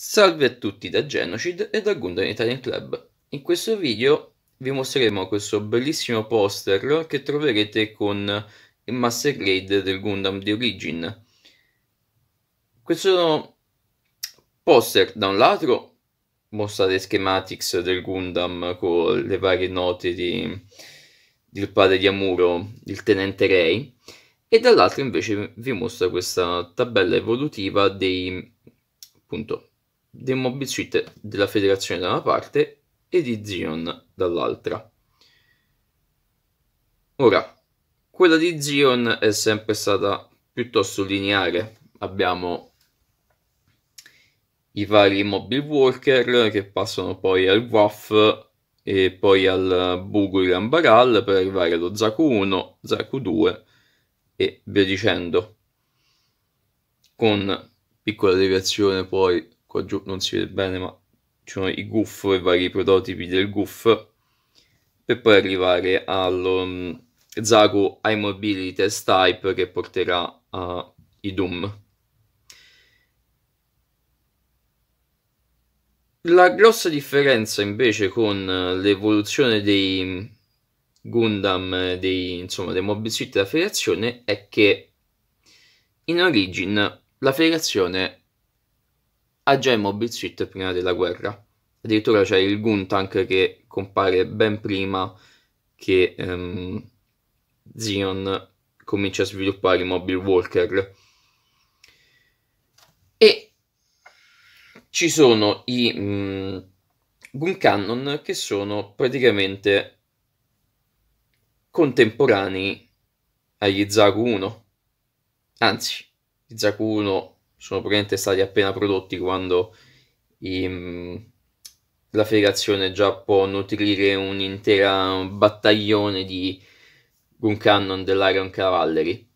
Salve a tutti da Genocid e da Gundam Italian Club. In questo video vi mostreremo questo bellissimo poster che troverete con il Master Grade del Gundam di Origin. Questo poster da un lato mostra le schematics del Gundam con le varie note di, del padre di Amuro, il tenente Rei, e dall'altro invece vi mostra questa tabella evolutiva dei appunto dei Mobicit della federazione da una parte e di Zion dall'altra. Ora, quella di Zion è sempre stata piuttosto lineare. Abbiamo i vari mobile worker che passano poi al WAF e poi al Bugu Rambaral per arrivare allo Zaku 1, Zaku 2 e via dicendo. Con piccola deviazione poi qua giù non si vede bene ma ci sono i GUF e vari prototipi del GUF per poi arrivare al mm, Zaku iMobility Test Type che porterà i Doom La grossa differenza invece con eh, l'evoluzione dei mm, Gundam, eh, dei, insomma, dei Mobile Suit della federazione è che in origine la federazione ha già i Mobile Suit prima della guerra. Addirittura c'è il Guntank che compare ben prima che um, ehm, Zion comincia a sviluppare i Mobile Walker. E ci sono i um, Gun Cannon che sono praticamente contemporanei agli Zaku 1. Anzi, gli Zaku 1 sono probabilmente stati appena prodotti quando i, ehm, la federazione già può nutrire un intero battaglione di gun cannon dell'Iron Cavalry.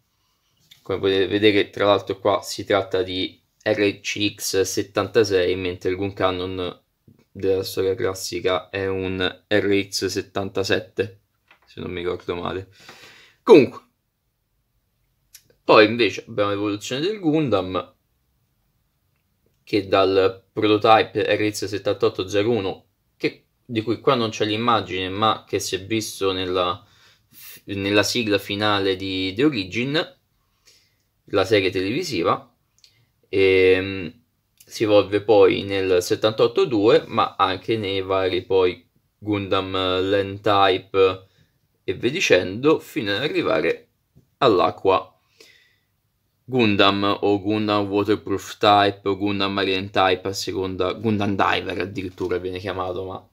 Come potete vedere, tra l'altro qua si tratta di RCX-76, mentre il gun cannon della storia classica è un RX-77, se non mi ricordo male. Comunque, poi invece abbiamo l'evoluzione del Gundam, che dal prototype RX7801 che, di cui qua non c'è l'immagine ma che si è visto nella, nella sigla finale di The Origin la serie televisiva e, ehm, si evolve poi nel 78.2 ma anche nei vari poi Gundam Land Type e via dicendo fino ad arrivare all'acqua Gundam o Gundam Waterproof Type o Gundam Marine Type a seconda, Gundam Diver addirittura viene chiamato, ma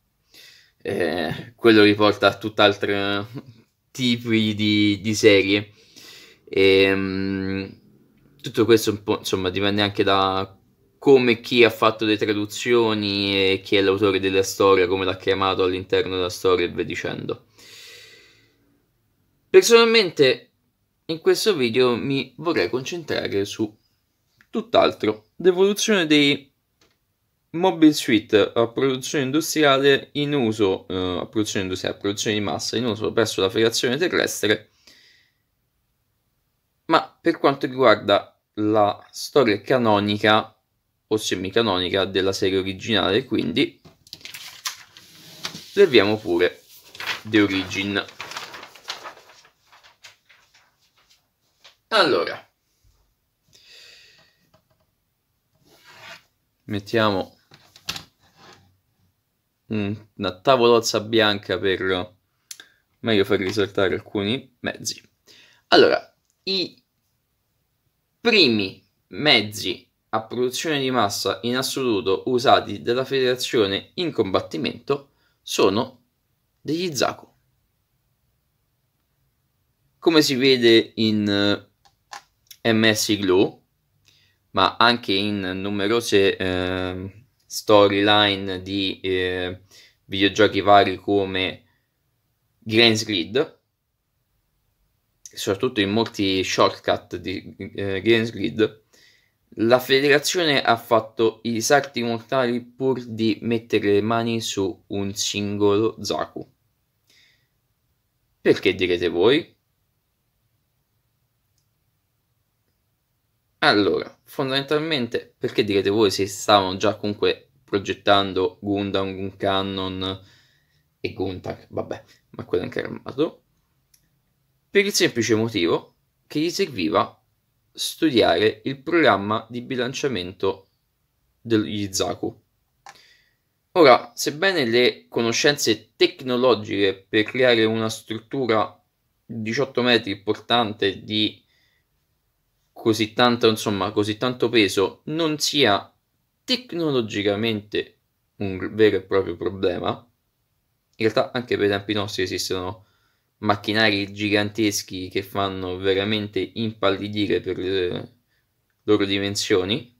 eh, quello riporta a tutt'altri eh, tipi di, di serie. E, ehm, tutto questo un po', insomma, dipende anche da come chi ha fatto le traduzioni e chi è l'autore della storia, come l'ha chiamato all'interno della storia e via dicendo. Personalmente in questo video mi vorrei concentrare su tutt'altro, l'evoluzione dei mobile suite a produzione industriale in uso, eh, a produzione industriale, a produzione di massa in uso presso la federazione terrestre, ma per quanto riguarda la storia canonica o semicanonica della serie originale, quindi leviamo pure The Origin. Allora, mettiamo una tavolozza bianca per meglio far risaltare alcuni mezzi. Allora, i primi mezzi a produzione di massa in assoluto usati dalla federazione in combattimento sono degli Zaku. Come si vede in eh, MS Glue, ma anche in numerose eh, storyline di eh, videogiochi vari come Grains Grid, soprattutto in molti shortcut di eh, Grains Grid, la federazione ha fatto i salti mortali pur di mettere le mani su un singolo Zaku. Perché direte voi? Allora, fondamentalmente, perché direte voi se stavano già comunque progettando Gundam, Cannon e Guntak, vabbè, ma quello anche armato, per il semplice motivo che gli serviva studiare il programma di bilanciamento degli Zaku. Ora, sebbene le conoscenze tecnologiche per creare una struttura 18 metri portante di così tanto, insomma, così tanto peso non sia tecnologicamente un vero e proprio problema. In realtà anche per i tempi nostri esistono macchinari giganteschi che fanno veramente impallidire per le loro dimensioni,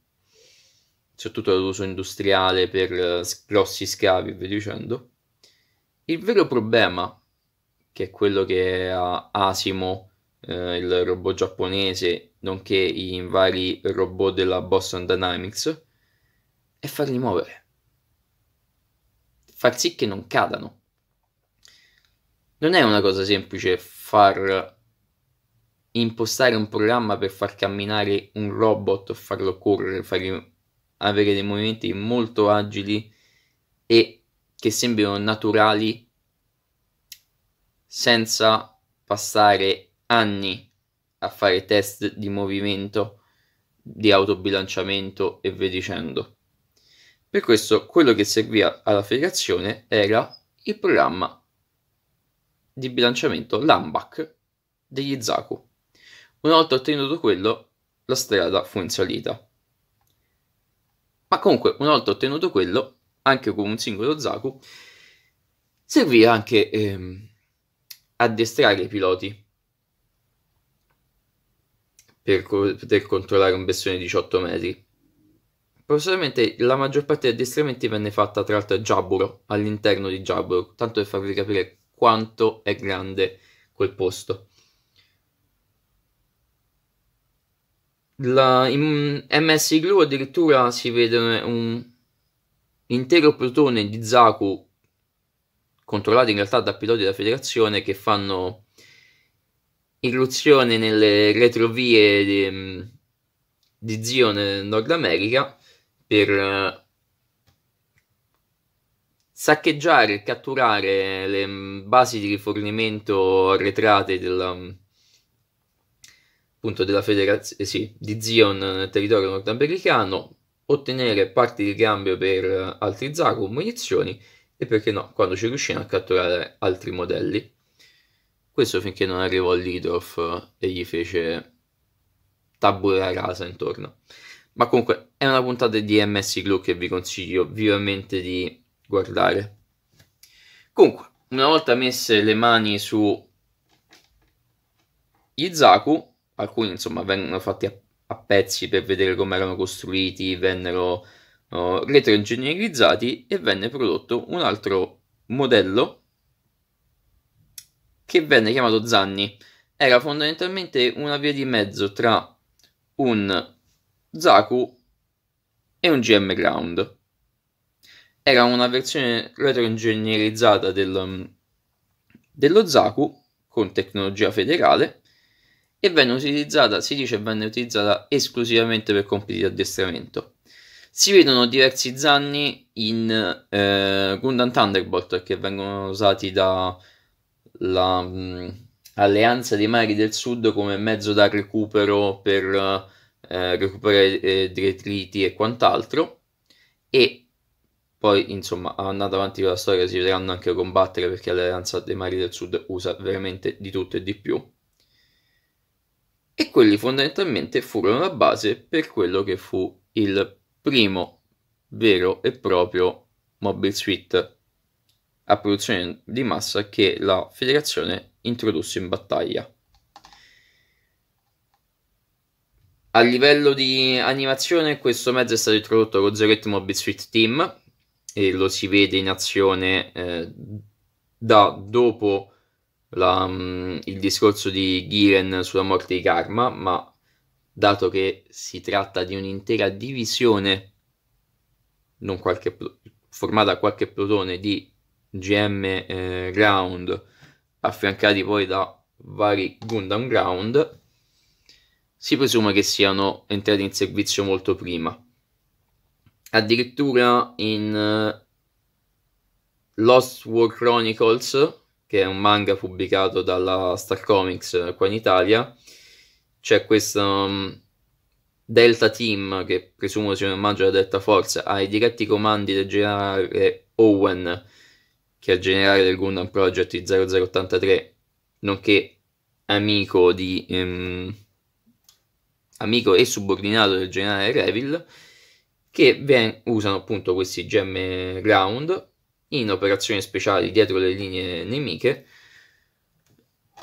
soprattutto all'uso industriale per eh, grossi scavi e via dicendo. Il vero problema, che è quello che ha Asimo, eh, il robot giapponese, nonché i vari robot della Boston Dynamics, e farli muovere. Far sì che non cadano. Non è una cosa semplice far impostare un programma per far camminare un robot, farlo correre, fargli avere dei movimenti molto agili e che sembrino naturali senza passare anni a fare test di movimento, di autobilanciamento e via dicendo. Per questo quello che serviva alla federazione era il programma di bilanciamento LAMBAC degli Zaku. Una volta ottenuto quello, la strada fu in salita. Ma comunque, una volta ottenuto quello, anche con un singolo Zaku, serviva anche ehm, addestrare i piloti per poter controllare un bestione di 18 metri. Paradossalmente la maggior parte degli addestramenti venne fatta tra l'altro a Giaburo, all'interno di Giaburo, tanto per farvi capire quanto è grande quel posto. La, in MS Glue addirittura si vede un intero plotone di Zaku controllati in realtà da piloti della federazione che fanno irruzione nelle retrovie di, di zio Nord America per eh, saccheggiare e catturare le mm, basi di rifornimento arretrate della, mm, appunto della federazione eh, sì, di Zion nel territorio nordamericano, ottenere parti di cambio per eh, altri Zaku, munizioni e perché no, quando ci riusciamo a catturare altri modelli. Questo finché non arrivò Lidorf e gli fece tabula rasa intorno. Ma comunque è una puntata di MS Glue che vi consiglio vivamente di guardare. Comunque, una volta messe le mani su gli Zaku, alcuni insomma vengono fatti a, a pezzi per vedere come erano costruiti, vennero uh, retroingegnerizzati e venne prodotto un altro modello che venne chiamato Zanni. Era fondamentalmente una via di mezzo tra un Zaku e un GM Ground. Era una versione retroingegnerizzata del, mm, dello Zaku con tecnologia federale e venne utilizzata, si dice venne utilizzata esclusivamente per compiti di addestramento. Si vedono diversi zanni in eh, Gundam Thunderbolt che vengono usati da l'alleanza la, mm, dei mari del sud come mezzo da recupero per eh, recuperare eh, detriti e quant'altro e poi insomma andando avanti con la storia si vedranno anche combattere perché l'alleanza dei mari del sud usa veramente di tutto e di più e quelli fondamentalmente furono la base per quello che fu il primo vero e proprio mobile suite a produzione di massa che la federazione introdusse in battaglia. A livello di animazione questo mezzo è stato introdotto con Zeretto Mobile Bitsuit Team e lo si vede in azione eh, da dopo la, um, il discorso di Giren sulla morte di Karma, ma dato che si tratta di un'intera divisione non qualche, formata da qualche plotone di GM eh, Ground, affiancati poi da vari Gundam Ground, si presume che siano entrati in servizio molto prima. Addirittura in eh, Lost War Chronicles, che è un manga pubblicato dalla Star Comics eh, qua in Italia, c'è questo um, mm, Delta Team, che presumo sia un omaggio della Delta Force, ai diretti comandi del generale Owen, che è il generale del Gundam Project 0083, nonché amico di... Ehm, amico e subordinato del generale Revil, che ven- usano appunto questi gemme ground in operazioni speciali dietro le linee nemiche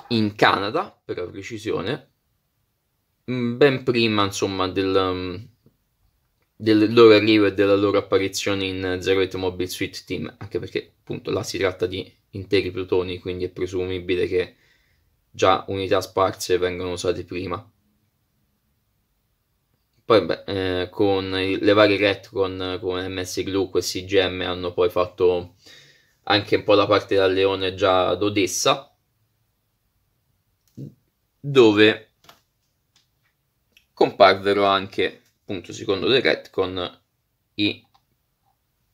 in Canada, per la precisione, ben prima insomma del, del loro arrivo e della loro apparizione in Zero Eight Mobile Suit Team, anche perché appunto là si tratta di interi plutoni, quindi è presumibile che già unità sparse vengano usate prima. Poi beh, eh, con le varie retcon come MS Gluck e CGM hanno poi fatto anche un po' la parte da leone già ad Odessa, dove comparvero anche appunto secondo The retcon i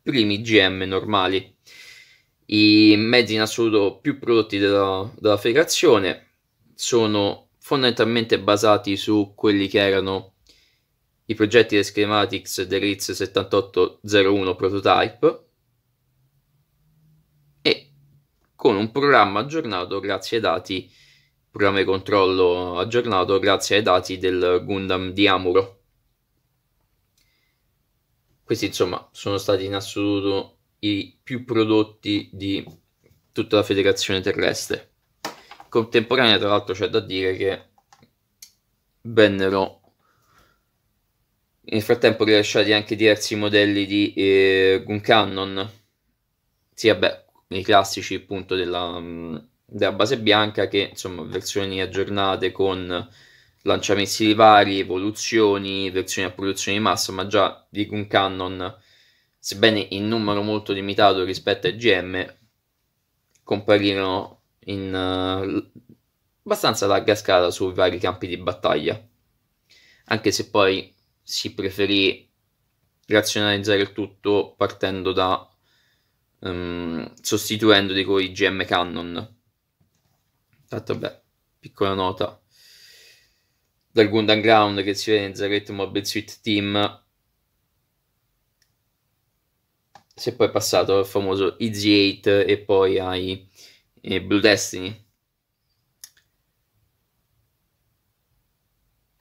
primi GM normali i mezzi in assoluto più prodotti della, della, federazione sono fondamentalmente basati su quelli che erano i progetti del Schematics del RITS 7801 prototype e con un programma aggiornato grazie ai dati programma di controllo aggiornato grazie ai dati del Gundam di Amuro questi insomma sono stati in assoluto i più prodotti di tutta la federazione terrestre. Contemporanea tra l'altro c'è da dire che vennero nel frattempo rilasciati anche diversi modelli di eh, Gun Cannon, sia beh, i classici appunto della, mm, della base bianca che insomma versioni aggiornate con lanciamissili vari, evoluzioni, versioni a produzione di massa, ma già di un Cannon, sebbene in numero molto limitato rispetto ai GM, comparirono in uh, abbastanza larga scala sui vari campi di battaglia, anche se poi si preferì razionalizzare il tutto partendo da um, sostituendoli con i GM Cannon. Tanto beh, piccola nota dal Gundam Ground che si vede in Zaretto Mobile Suit Team si è poi passato al famoso Easy 8 e poi ai eh, Blue Destiny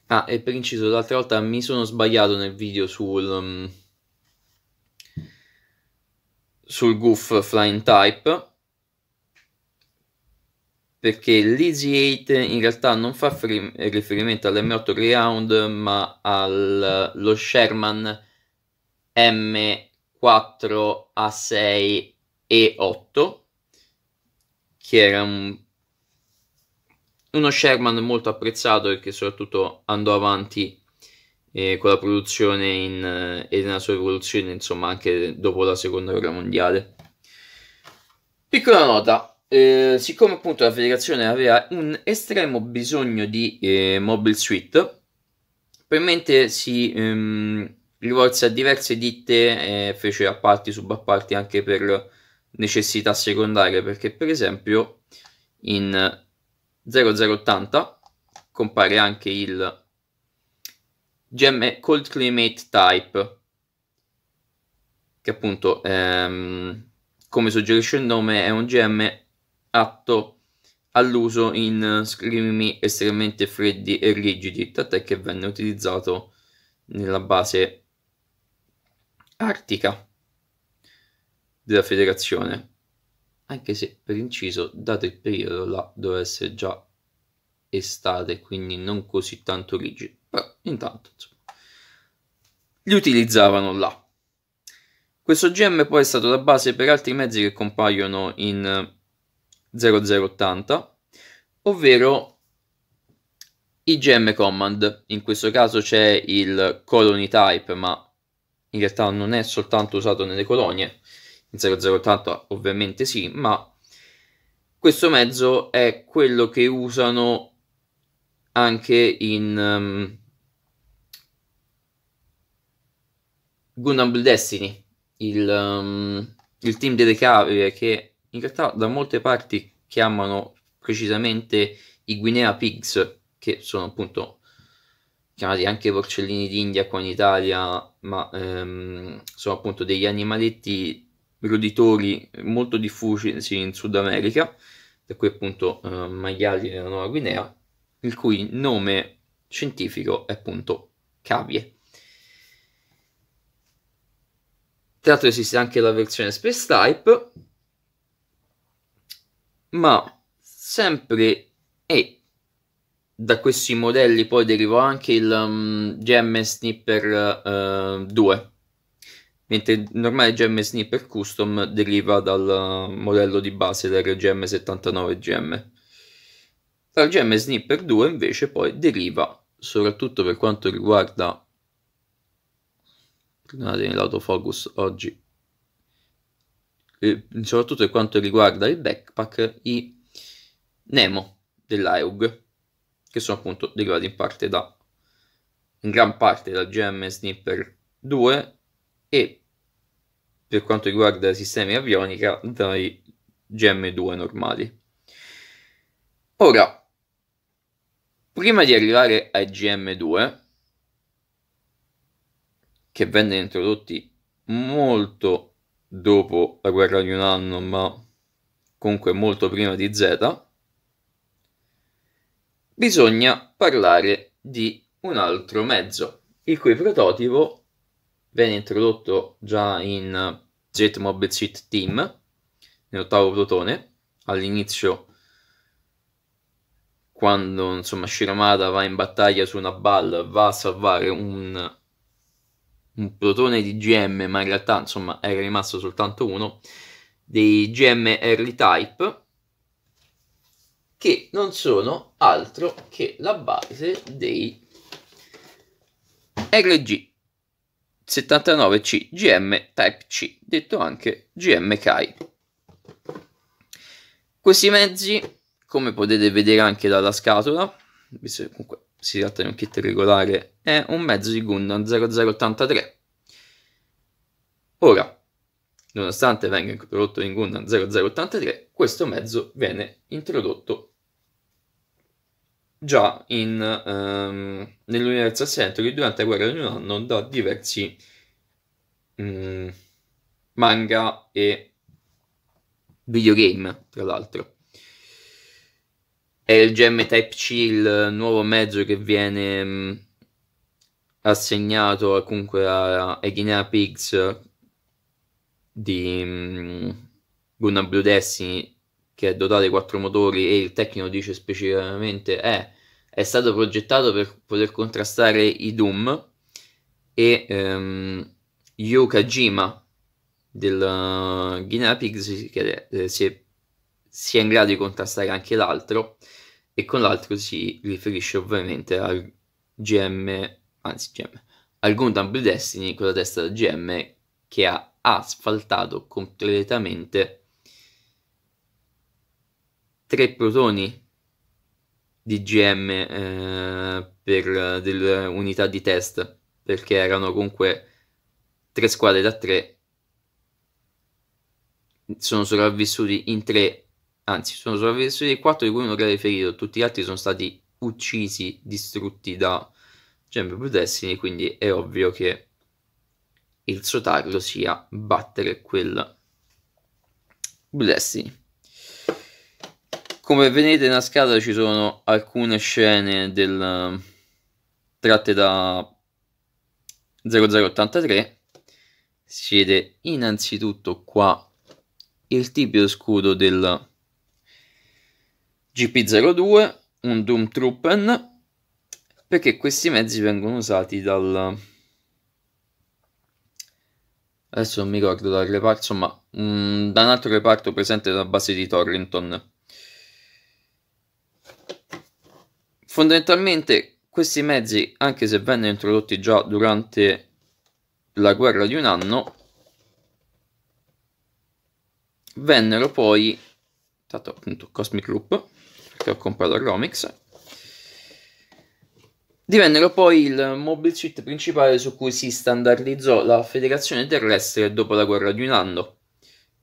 ah e per inciso l'altra volta mi sono sbagliato nel video sul um, sul Goof Flying Type perché l'Easy 8 in realtà non fa fri- riferimento all'M8 Greyhound ma allo Sherman M4A6 E8 che era un, uno Sherman molto apprezzato e che soprattutto andò avanti eh, con la produzione in, e nella sua evoluzione insomma anche dopo la seconda guerra mondiale piccola nota eh, siccome appunto la federazione aveva un estremo bisogno di eh, mobile suite, probabilmente si ehm, rivolse a diverse ditte e fece appalti, subappalti anche per necessità secondarie, perché per esempio in 0080 compare anche il Gemme Cold Climate Type, che appunto, ehm, come suggerisce il nome, è un gemme atto all'uso in scrimi estremamente freddi e rigidi, tant'è che venne utilizzato nella base artica della federazione, anche se per inciso, dato il periodo, là doveva essere già estate, quindi non così tanto rigido, però intanto insomma, li utilizzavano là. Questo GM poi è stato la base per altri mezzi che compaiono in 0080, ovvero IGM command. In questo caso c'è il colony type, ma in realtà non è soltanto usato nelle colonie, in 0080 ovviamente sì, ma questo mezzo è quello che usano anche in um, ehm, Gunable Destiny, il, um, il team delle cavie che in realtà da molte parti chiamano precisamente i Guinea Pigs, che sono appunto chiamati anche porcellini d'India qua in Italia, ma ehm, sono appunto degli animaletti roditori molto diffusi in Sud America, da cui appunto eh, maiali della Nuova Guinea, il cui nome scientifico è appunto cavie. Tra l'altro esiste anche la versione Space Type, ma sempre e da questi modelli poi derivò anche il um, mm, gem snipper uh, eh, 2 mentre il normale gem snipper custom deriva dal mm, modello di base dell'RGM 79 GM dal gem snipper 2 invece poi deriva soprattutto per quanto riguarda perdonatemi l'autofocus oggi soprattutto per quanto riguarda il backpack, i Nemo dell'AEUG, che sono appunto derivati in parte da, in gran parte dal GM Snipper 2 e per quanto riguarda i sistemi avionica dai GM2 normali. Ora, prima di arrivare ai GM2, che vennero introdotti molto dopo la guerra di un anno, ma comunque molto prima di Z, bisogna parlare di un altro mezzo, il cui prototipo venne introdotto già in Jet mob Cheat Team, nell'ottavo plotone, all'inizio quando insomma Shiramada va in battaglia su una balla, va a salvare un un plotone di GM, ma in realtà insomma era rimasto soltanto uno, dei GM Early Type, che non sono altro che la base dei RG 79C GM Type C, detto anche GM Kai. Questi mezzi, come potete vedere anche dalla scatola, visto che comunque si tratta di un kit regolare è un mezzo di Gundam 0083. Ora, nonostante venga introdotto in Gundam 0083, questo mezzo viene introdotto già in, um, ehm, nell'universo Century durante la guerra di un anno da diversi um, manga e videogame, tra l'altro. È il GM Type C il nuovo mezzo che viene um, assegnato eh, comunque a, a Guinea Pigs di um, Gunnar Blue Destiny che è dotato di quattro motori e il tecnico dice specificamente è, eh, è stato progettato per poter contrastare i Doom e um, ehm, Yu Kajima del eh, Guinea Pigs che eh, si, è, si è in grado di contrastare anche l'altro e con l'altro si riferisce ovviamente al GM anzi GM, al Gundam Blue Destiny, quella testa da GM, che ha asfaltato completamente tre protoni di GM eh, per eh, delle unità di test, perché erano comunque tre squadre da tre, sono sopravvissuti in tre, anzi sono sopravvissuti in quattro di cui uno grave ferito, tutti gli altri sono stati uccisi, distrutti da Sempre più Destiny, quindi è ovvio che il suo taglio sia battere quel Blue Destiny. Come vedete nella scatola ci sono alcune scene del, tratte da 0083. Si vede innanzitutto qua il tipico scudo del GP02, un Doom Truppen perché questi mezzi vengono usati dal... adesso non mi ricordo dal reparto, insomma, mh, mm, da un altro reparto presente nella base di Torrington. Fondamentalmente questi mezzi, anche se vennero introdotti già durante la guerra di un anno, vennero poi, tanto appunto Cosmic Group che ho comprato a Romix, divennero poi il mobile suit principale su cui si standardizzò la federazione terrestre dopo la guerra di un anno.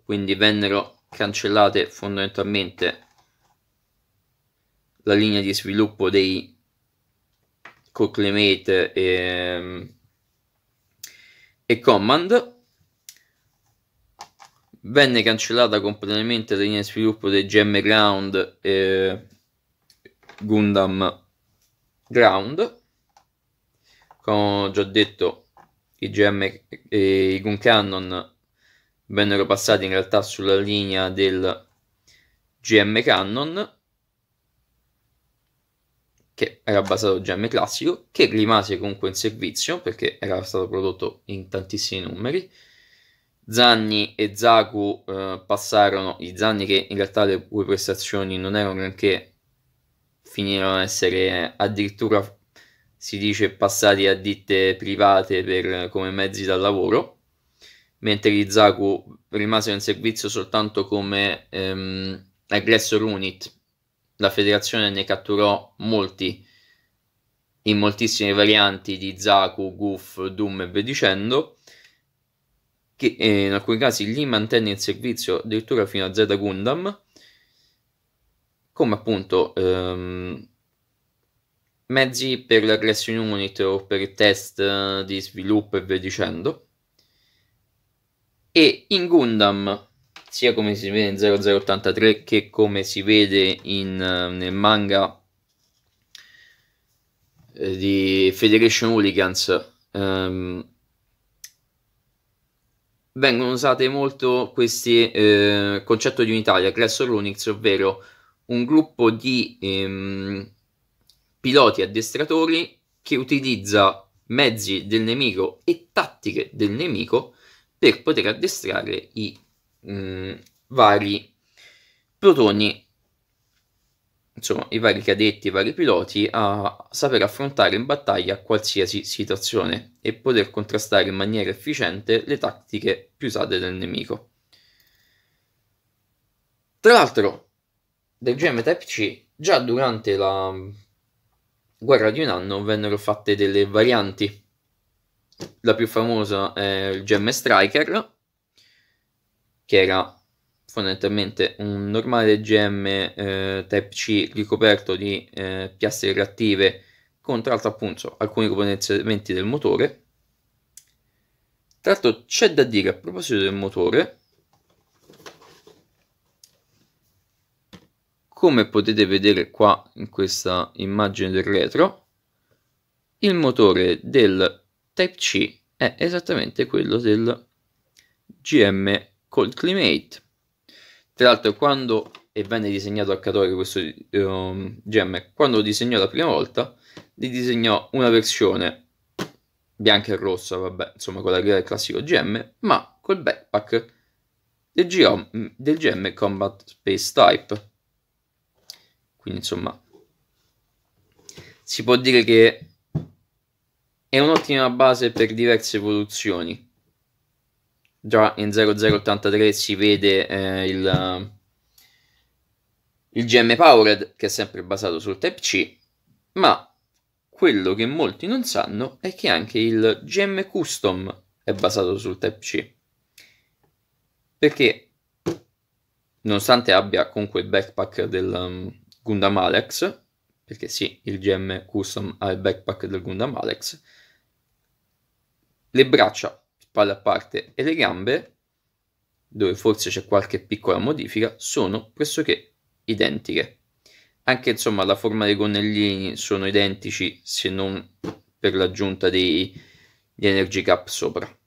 Quindi vennero cancellate fondamentalmente la linea di sviluppo dei Cochlemate e, e Command. Venne cancellata completamente la linea di sviluppo dei Gem Ground e Gundam ground come ho già detto IGM e i gun cannon vennero passati in realtà sulla linea del GM cannon che era basato GM classico che rimase comunque in servizio perché era stato prodotto in tantissimi numeri Zanni e Zaku eh, passarono, i Zanni che in realtà le cui prestazioni non erano granché finirono ad essere addirittura, si dice, passati a ditte private per, come mezzi da lavoro, mentre gli Zaku rimasero in servizio soltanto come ehm, aggressor unit. La federazione ne catturò molti, in moltissime varianti di Zaku, Goof, Doom e via dicendo, che eh, in alcuni casi li mantenne in servizio addirittura fino a Z Gundam, come appunto ehm, mezzi per l'aggression unit o per il test eh, di sviluppo e via dicendo. E in Gundam, sia come si vede in 0083 che come si vede in, eh, nel manga eh, di Federation Hooligans, ehm, vengono usate molto questi eh, concetti di unità, di aggressor Runix, ovvero un gruppo di ehm, piloti addestratori che utilizza mezzi del nemico e tattiche del nemico per poter addestrare i mh, mm, vari protoni, insomma i vari cadetti, i vari piloti a saper affrontare in battaglia qualsiasi situazione e poter contrastare in maniera efficiente le tattiche più usate del nemico. Tra l'altro, del GM Type-C già durante la guerra di un anno vennero fatte delle varianti. La più famosa è il GM Striker, che era fondamentalmente un normale GM eh, Type-C ricoperto di eh, piastre reattive con tra l'altro appunto alcuni componenti del motore. Tra l'altro c'è da dire a proposito del motore come potete vedere qua in questa immagine del retro il motore del Type-C è esattamente quello del GM Cold Climate tra l'altro quando venne disegnato a Katori questo um, ehm, GM quando lo disegnò la prima volta gli disegnò una versione bianca e rossa vabbè insomma quella che era il classico GM ma col backpack del, GM, del GM Combat Space Type quindi insomma, si può dire che è un'ottima base per diverse evoluzioni. Già in 0083 si vede eh, il, il GM Powered che è sempre basato sul Type-C, ma quello che molti non sanno è che anche il GM Custom è basato sul Type-C. Perché nonostante abbia comunque il backpack del, Gundam Alex, perché sì, il GM Custom ha il backpack del Gundam Alex, le braccia, spalle a parte e le gambe, dove forse c'è qualche piccola modifica, sono pressoché identiche. Anche insomma la forma dei gonnellini sono identici se non per l'aggiunta dei, di Energy Cap sopra.